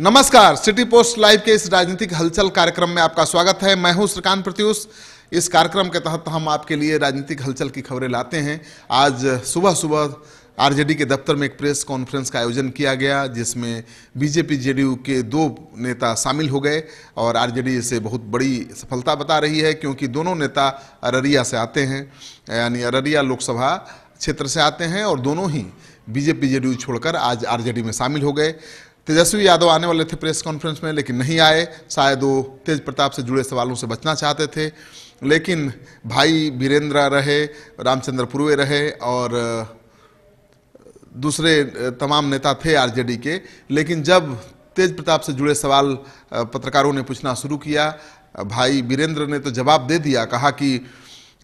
नमस्कार city post live के इस राजनीतिक हलचल कार्यक्रम में आपका स्वागत है मैं हूं श्रीकांत प्रत्युष इस कार्यक्रम के तहत हम आपके लिए राजनीतिक हलचल की खबरें लाते हैं आज सुबह सुबह आरजेडी के दफ्तर में एक प्रेस कॉन्फ्रेंस का आयोजन किया गया जिसमें बीजेपी जेडीयू के दो नेता शामिल हो गए और आरजेडी इसे बहुत बड़ी सफलता बता रही है क्योंकि दोनों नेता अररिया से आते हैं यानी अररिया लोकसभा क्षेत्र से आते हैं और दोनों ही बीजेपी जेडीयू छोड़कर आज आरजेडी में शामिल हो गए तेजस्वी यादव आने वाले थे प्रेस कॉन्फ्रेंस में लेकिन नहीं आए शायद वो तेज प्रताप से जुड़े सवालों से बचना चाहते थे लेकिन भाई वीरेंद्र रहे रामचंद्र पूर्वे रहे और दूसरे तमाम नेता थे आरजेडी के लेकिन जब तेज प्रताप से जुड़े सवाल पत्रकारों ने पूछना शुरू किया भाई वीरेंद्र ने तो जवाब दे दिया कहा कि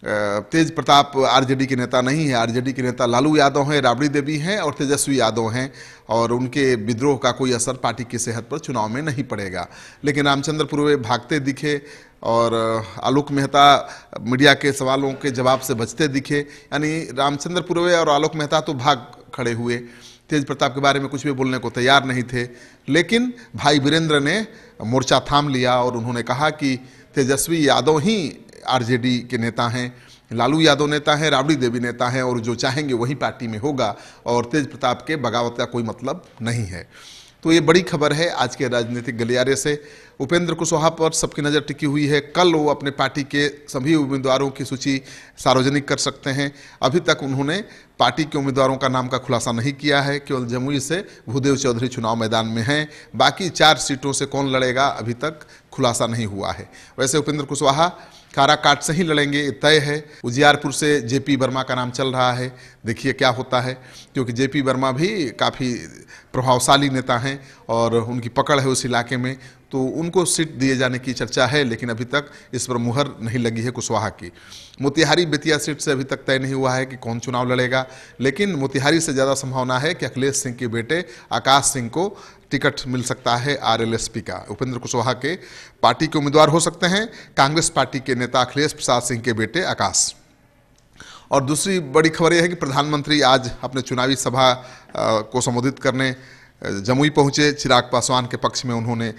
तेज प्रताप आरजेडी के नेता नहीं है आरजेडी के नेता लालू यादव हैं राबड़ी देवी हैं और तेजस्वी यादव हैं और उनके विद्रोह का कोई असर पार्टी की सेहत पर चुनाव में नहीं पड़ेगा लेकिन रामचंद्र पूर्वे भागते दिखे और आलोक मेहता मीडिया के सवालों के जवाब से बचते दिखे यानी रामचंद्र पूर्वे और आलोक मेहता तो भाग खड़े हुए तेज प्रताप के बारे में कुछ भी बोलने को तैयार नहीं थे लेकिन भाई वीरेंद्र ने मोर्चा थाम लिया और उन्होंने कहा कि तेजस्वी यादव ही आरजेडी के नेता हैं लालू यादव नेता हैं राबड़ी देवी नेता हैं और जो चाहेंगे वही पार्टी में होगा और तेज प्रताप के बगावत का कोई मतलब नहीं है तो ये बड़ी खबर है आज के राजनीतिक गलियारे से उपेंद्र कुशवाहा पर सबकी नज़र टिकी हुई है कल वो अपने पार्टी के सभी उम्मीदवारों की सूची सार्वजनिक कर सकते हैं अभी तक उन्होंने पार्टी के उम्मीदवारों का नाम का खुलासा नहीं किया है केवल जमुई से भूदेव चौधरी चुनाव मैदान में हैं बाकी चार सीटों से कौन लड़ेगा अभी तक खुलासा नहीं हुआ है वैसे उपेंद्र कुशवाहा काराकाट से ही लड़ेंगे ये तय है उजियारपुर से जेपी वर्मा का नाम चल रहा है देखिए क्या होता है क्योंकि जेपी वर्मा भी काफ़ी प्रभावशाली नेता हैं और उनकी पकड़ है उस इलाके में तो उनको सीट दिए जाने की चर्चा है लेकिन अभी तक इस पर मुहर नहीं लगी है कुशवाहा की मोतिहारी बेतिया सीट से अभी तक तय नहीं हुआ है कि कौन चुनाव लड़ेगा लेकिन मोतिहारी से ज़्यादा संभावना है कि अखिलेश सिंह के बेटे आकाश सिंह को टिकट मिल सकता है आरएलएसपी का उपेंद्र कुशवाहा के पार्टी के उम्मीदवार हो सकते हैं कांग्रेस पार्टी के नेता अखिलेश प्रसाद सिंह के बेटे आकाश और दूसरी बड़ी खबर यह है कि प्रधानमंत्री आज अपने चुनावी सभा को संबोधित करने जमुई पहुंचे चिराग पासवान के पक्ष में उन्होंने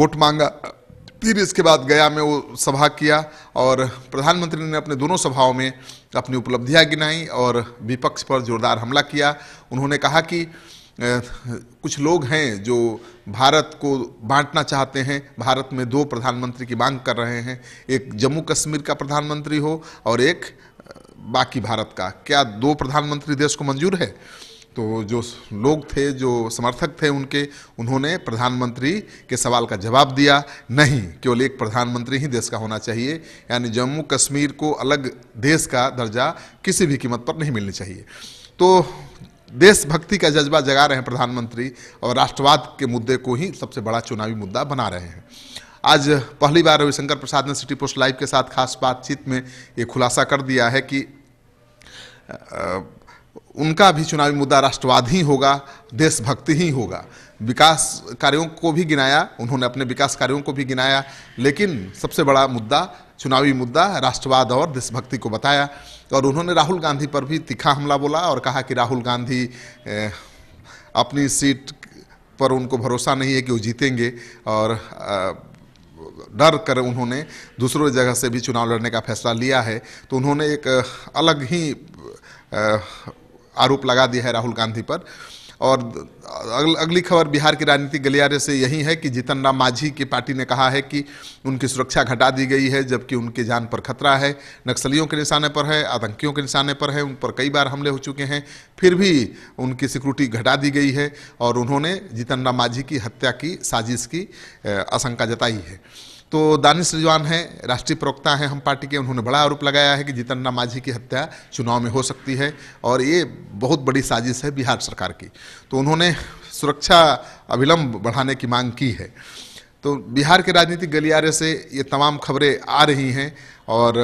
वोट मांगा फिर इसके बाद गया में वो सभा किया और प्रधानमंत्री ने अपने दोनों सभाओं में अपनी उपलब्धियां गिनाई और विपक्ष पर जोरदार हमला किया उन्होंने कहा कि कुछ लोग हैं जो भारत को बांटना चाहते हैं भारत में दो प्रधानमंत्री की मांग कर रहे हैं एक जम्मू कश्मीर का प्रधानमंत्री हो और एक बाकी भारत का क्या दो प्रधानमंत्री देश को मंजूर है तो जो लोग थे जो समर्थक थे उनके उन्होंने प्रधानमंत्री के सवाल का जवाब दिया नहीं केवल एक प्रधानमंत्री ही देश का होना चाहिए यानी जम्मू कश्मीर को अलग देश का दर्जा किसी भी कीमत पर नहीं मिलनी चाहिए तो देशभक्ति का जज्बा जगा रहे हैं प्रधानमंत्री और राष्ट्रवाद के मुद्दे को ही सबसे बड़ा चुनावी मुद्दा बना रहे हैं आज पहली बार रविशंकर प्रसाद ने सिटी पोस्ट लाइव के साथ खास बातचीत में ये खुलासा कर दिया है कि उनका भी चुनावी मुद्दा राष्ट्रवाद ही होगा देशभक्ति ही होगा विकास कार्यों को भी गिनाया उन्होंने अपने विकास कार्यों को भी गिनाया लेकिन सबसे बड़ा मुद्दा चुनावी मुद्दा राष्ट्रवाद और देशभक्ति को बताया और उन्होंने राहुल गांधी पर भी तीखा हमला बोला और कहा कि राहुल गांधी अपनी सीट पर उनको भरोसा नहीं है कि वो जीतेंगे और डर कर उन्होंने दूसरों जगह से भी चुनाव लड़ने का फैसला लिया है तो उन्होंने एक अलग ही आरोप लगा दिया है राहुल गांधी पर और अगली खबर बिहार की राजनीतिक गलियारे से यही है कि जीतन राम मांझी की पार्टी ने कहा है कि उनकी सुरक्षा घटा दी गई है जबकि उनकी जान पर खतरा है नक्सलियों के निशाने पर है आतंकियों के निशाने पर है उन पर कई बार हमले हो चुके हैं फिर भी उनकी सिक्योरिटी घटा दी गई है और उन्होंने जीतन राम मांझी की हत्या की साजिश की आशंका जताई है तो दानिश रिजवान हैं राष्ट्रीय प्रवक्ता हैं हम पार्टी के उन्होंने बड़ा आरोप लगाया है कि जीतन्ना माझी की हत्या चुनाव में हो सकती है और ये बहुत बड़ी साजिश है बिहार सरकार की तो उन्होंने सुरक्षा अविलंब बढ़ाने की मांग की है तो बिहार के राजनीतिक गलियारे से ये तमाम खबरें आ रही हैं और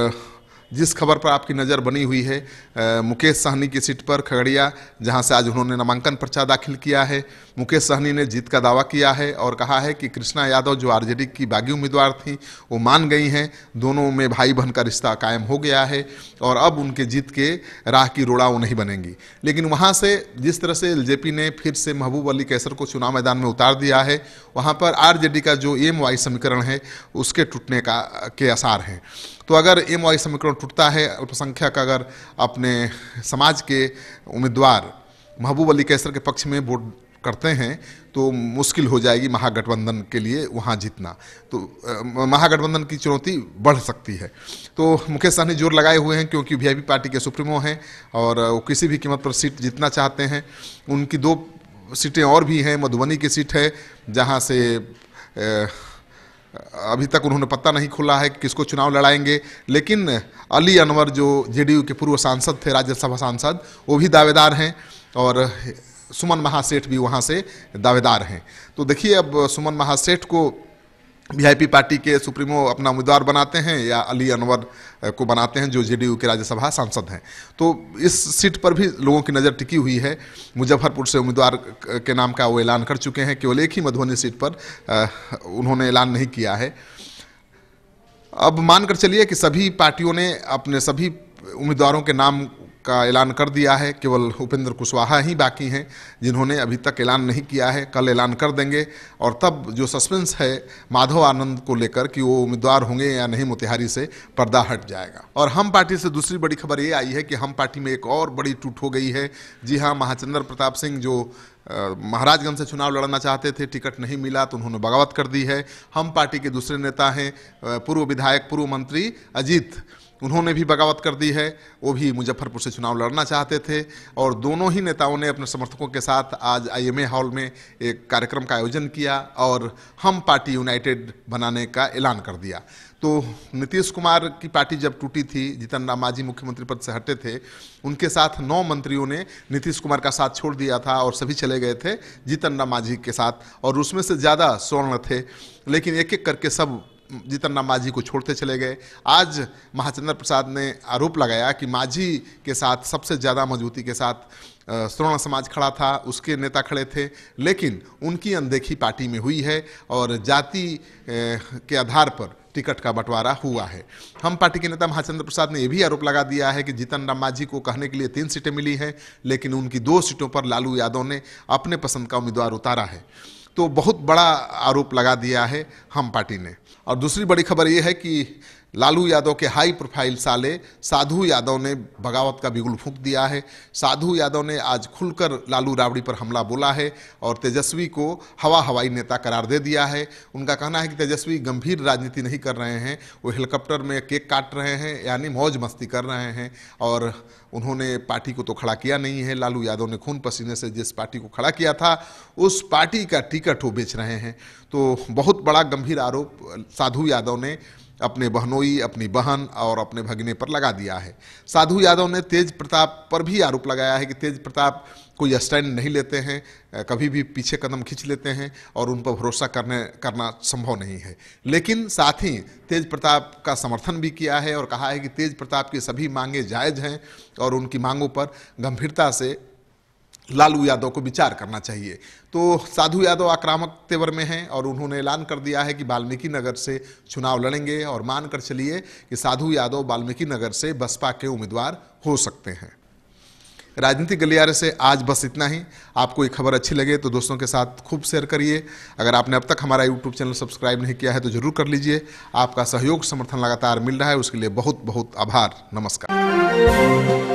जिस खबर पर आपकी नज़र बनी हुई है आ, मुकेश सहनी की सीट पर खगड़िया जहां से आज उन्होंने नामांकन पर्चा दाखिल किया है मुकेश सहनी ने जीत का दावा किया है और कहा है कि कृष्णा यादव जो आरजेडी की बागी उम्मीदवार थी वो मान गई हैं दोनों में भाई बहन का रिश्ता कायम हो गया है और अब उनके जीत के राह की रोड़ा वो नहीं बनेंगी लेकिन वहाँ से जिस तरह से एल ने फिर से महबूब अली कैसर को चुनाव मैदान में उतार दिया है वहाँ पर आरजेडी का जो एम वाई समीकरण है उसके टूटने का के आसार हैं तो अगर एम वाई समीकरण टूटता है अल्पसंख्यक अगर अपने समाज के उम्मीदवार महबूब अली कैसर के पक्ष में वोट करते हैं तो मुश्किल हो जाएगी महागठबंधन के लिए वहाँ जीतना तो महागठबंधन की चुनौती बढ़ सकती है तो मुकेश सहनी जोर लगाए हुए हैं क्योंकि वी पार्टी के सुप्रीमो हैं और वो किसी भी कीमत पर सीट जीतना चाहते हैं उनकी दो सीटें और भी हैं मधुबनी की सीट है जहाँ से अभी तक उन्होंने पता नहीं खुला है कि किसको चुनाव लड़ाएंगे लेकिन अली अनवर जो जेडीयू के पूर्व सांसद थे राज्यसभा सांसद वो भी दावेदार हैं और सुमन महासेठ भी वहाँ से दावेदार हैं तो देखिए अब सुमन महासेठ को वीआईपी पार्टी के सुप्रीमो अपना उम्मीदवार बनाते हैं या अली अनवर को बनाते हैं जो जेडीयू के राज्यसभा सांसद हैं तो इस सीट पर भी लोगों की नज़र टिकी हुई है मुजफ्फरपुर से उम्मीदवार के नाम का वो ऐलान कर चुके हैं केवल एक ही मधुबनी सीट पर उन्होंने ऐलान नहीं किया है अब मानकर चलिए कि सभी पार्टियों ने अपने सभी उम्मीदवारों के नाम का ऐलान कर दिया है केवल उपेंद्र कुशवाहा ही बाकी हैं जिन्होंने अभी तक ऐलान नहीं किया है कल ऐलान कर देंगे और तब जो सस्पेंस है माधव आनंद को लेकर कि वो उम्मीदवार होंगे या नहीं मोतिहारी से पर्दा हट जाएगा और हम पार्टी से दूसरी बड़ी खबर ये आई है कि हम पार्टी में एक और बड़ी टूट हो गई है जी हाँ महाचंद्र प्रताप सिंह जो महाराजगंज से चुनाव लड़ना चाहते थे टिकट नहीं मिला तो उन्होंने बगावत कर दी है हम पार्टी के दूसरे नेता हैं पूर्व विधायक पूर्व मंत्री अजीत उन्होंने भी बगावत कर दी है वो भी मुजफ्फरपुर से चुनाव लड़ना चाहते थे और दोनों ही नेताओं ने अपने समर्थकों के साथ आज आईएमए हॉल में एक कार्यक्रम का आयोजन किया और हम पार्टी यूनाइटेड बनाने का ऐलान कर दिया तो नीतीश कुमार की पार्टी जब टूटी थी जीतन राम मांझी मुख्यमंत्री पद से हटे थे उनके साथ नौ मंत्रियों ने नीतीश कुमार का साथ छोड़ दिया था और सभी चले गए थे जीतन राम मांझी के साथ और उसमें से ज़्यादा स्वर्ण थे लेकिन एक एक करके सब जीतन राम माझी को छोड़ते चले गए आज महाचंद्र प्रसाद ने आरोप लगाया कि माझी के साथ सबसे ज़्यादा मजबूती के साथ स्वर्ण समाज खड़ा था उसके नेता खड़े थे लेकिन उनकी अनदेखी पार्टी में हुई है और जाति के आधार पर टिकट का बंटवारा हुआ है हम पार्टी के नेता महाचंद्र प्रसाद ने यह भी आरोप लगा दिया है कि जीतन राम मांझी को कहने के लिए तीन सीटें मिली हैं लेकिन उनकी दो सीटों पर लालू यादव ने अपने पसंद का उम्मीदवार उतारा है तो बहुत बड़ा आरोप लगा दिया है हम पार्टी ने और दूसरी बड़ी खबर यह है कि लालू यादव के हाई प्रोफाइल साले साधु यादव ने बगावत का बिगुल फूंक दिया है साधु यादव ने आज खुलकर लालू राबड़ी पर हमला बोला है और तेजस्वी को हवा हवाई नेता करार दे दिया है उनका कहना है कि तेजस्वी गंभीर राजनीति नहीं कर रहे हैं वो हेलीकॉप्टर में केक काट रहे हैं यानी मौज मस्ती कर रहे हैं और उन्होंने पार्टी को तो खड़ा किया नहीं है लालू यादव ने खून पसीने से जिस पार्टी को खड़ा किया था उस पार्टी का टिकट वो बेच रहे हैं तो बहुत बड़ा गंभीर आरोप साधु यादव ने अपने बहनोई अपनी बहन और अपने भगने पर लगा दिया है साधु यादव ने तेज प्रताप पर भी आरोप लगाया है कि तेज प्रताप कोई स्टैंड नहीं लेते हैं कभी भी पीछे कदम खींच लेते हैं और उन पर भरोसा करने करना संभव नहीं है लेकिन साथ ही तेज प्रताप का समर्थन भी किया है और कहा है कि तेज प्रताप की सभी मांगे जायज़ हैं और उनकी मांगों पर गंभीरता से लालू यादव को विचार करना चाहिए तो साधु यादव आक्रामक तेवर में हैं और उन्होंने ऐलान कर दिया है कि वाल्मीकि नगर से चुनाव लड़ेंगे और मानकर चलिए कि साधु यादव वाल्मीकि नगर से बसपा के उम्मीदवार हो सकते हैं राजनीतिक गलियारे से आज बस इतना ही आपको ये खबर अच्छी लगे तो दोस्तों के साथ खूब शेयर करिए अगर आपने अब तक हमारा यूट्यूब चैनल सब्सक्राइब नहीं किया है तो ज़रूर कर लीजिए आपका सहयोग समर्थन लगातार मिल रहा है उसके लिए बहुत बहुत आभार नमस्कार